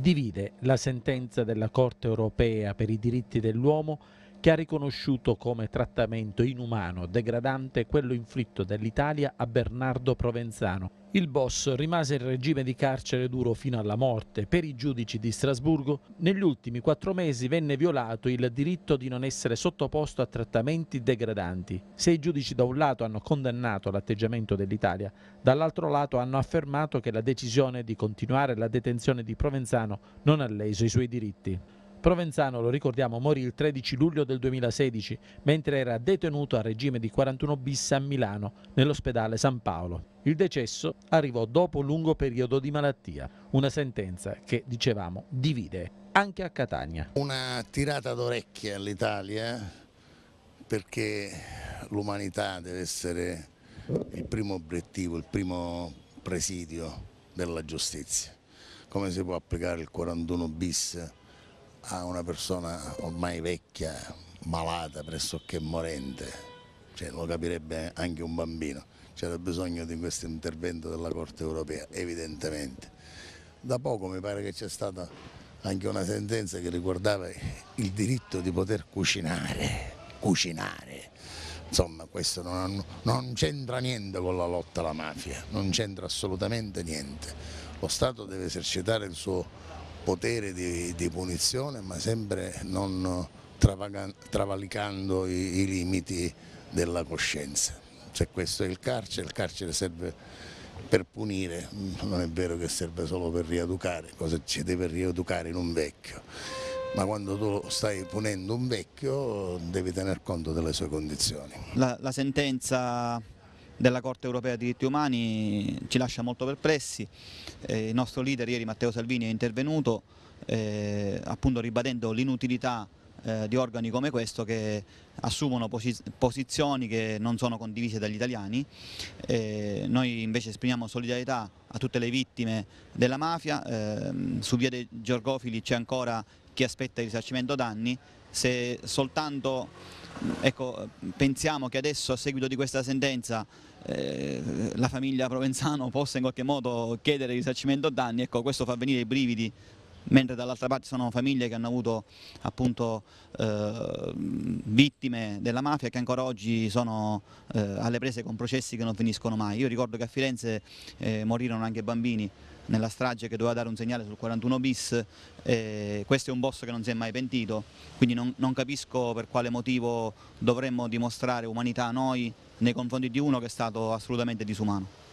divide la sentenza della Corte europea per i diritti dell'uomo che ha riconosciuto come trattamento inumano, degradante, quello inflitto dall'Italia a Bernardo Provenzano. Il boss rimase in regime di carcere duro fino alla morte. Per i giudici di Strasburgo, negli ultimi quattro mesi venne violato il diritto di non essere sottoposto a trattamenti degradanti. Se i giudici da un lato hanno condannato l'atteggiamento dell'Italia, dall'altro lato hanno affermato che la decisione di continuare la detenzione di Provenzano non ha leso i suoi diritti. Provenzano, lo ricordiamo, morì il 13 luglio del 2016 mentre era detenuto a regime di 41 bis a Milano nell'ospedale San Paolo. Il decesso arrivò dopo un lungo periodo di malattia, una sentenza che, dicevamo, divide anche a Catania. Una tirata d'orecchie all'Italia perché l'umanità deve essere il primo obiettivo, il primo presidio della giustizia. Come si può applicare il 41 bis? a una persona ormai vecchia, malata, pressoché morente, cioè, lo capirebbe anche un bambino. C'era bisogno di questo intervento della Corte europea, evidentemente. Da poco mi pare che c'è stata anche una sentenza che riguardava il diritto di poter cucinare, cucinare. Insomma, questo non, non c'entra niente con la lotta alla mafia, non c'entra assolutamente niente. Lo Stato deve esercitare il suo potere di, di punizione ma sempre non travalicando i, i limiti della coscienza. Se questo è il carcere, il carcere serve per punire, non è vero che serve solo per rieducare, cosa ci deve rieducare in un vecchio, ma quando tu stai punendo un vecchio devi tener conto delle sue condizioni. La, la sentenza della Corte Europea dei diritti umani ci lascia molto perplessi, eh, il nostro leader ieri Matteo Salvini è intervenuto eh, appunto ribadendo l'inutilità eh, di organi come questo che assumono posiz posizioni che non sono condivise dagli italiani. Eh, noi invece esprimiamo solidarietà a tutte le vittime della mafia, eh, su via dei Giorgofili c'è ancora chi aspetta il risarcimento danni, se soltanto ecco, pensiamo che adesso a seguito di questa sentenza eh, la famiglia Provenzano possa in qualche modo chiedere il risarcimento danni, ecco, questo fa venire i brividi mentre dall'altra parte sono famiglie che hanno avuto appunto eh, vittime della mafia che ancora oggi sono eh, alle prese con processi che non finiscono mai. Io ricordo che a Firenze eh, morirono anche bambini nella strage che doveva dare un segnale sul 41 bis, eh, questo è un boss che non si è mai pentito, quindi non, non, capisco per quale motivo dovremmo dimostrare umanità noi nei confronti di uno che è stato assolutamente disumano.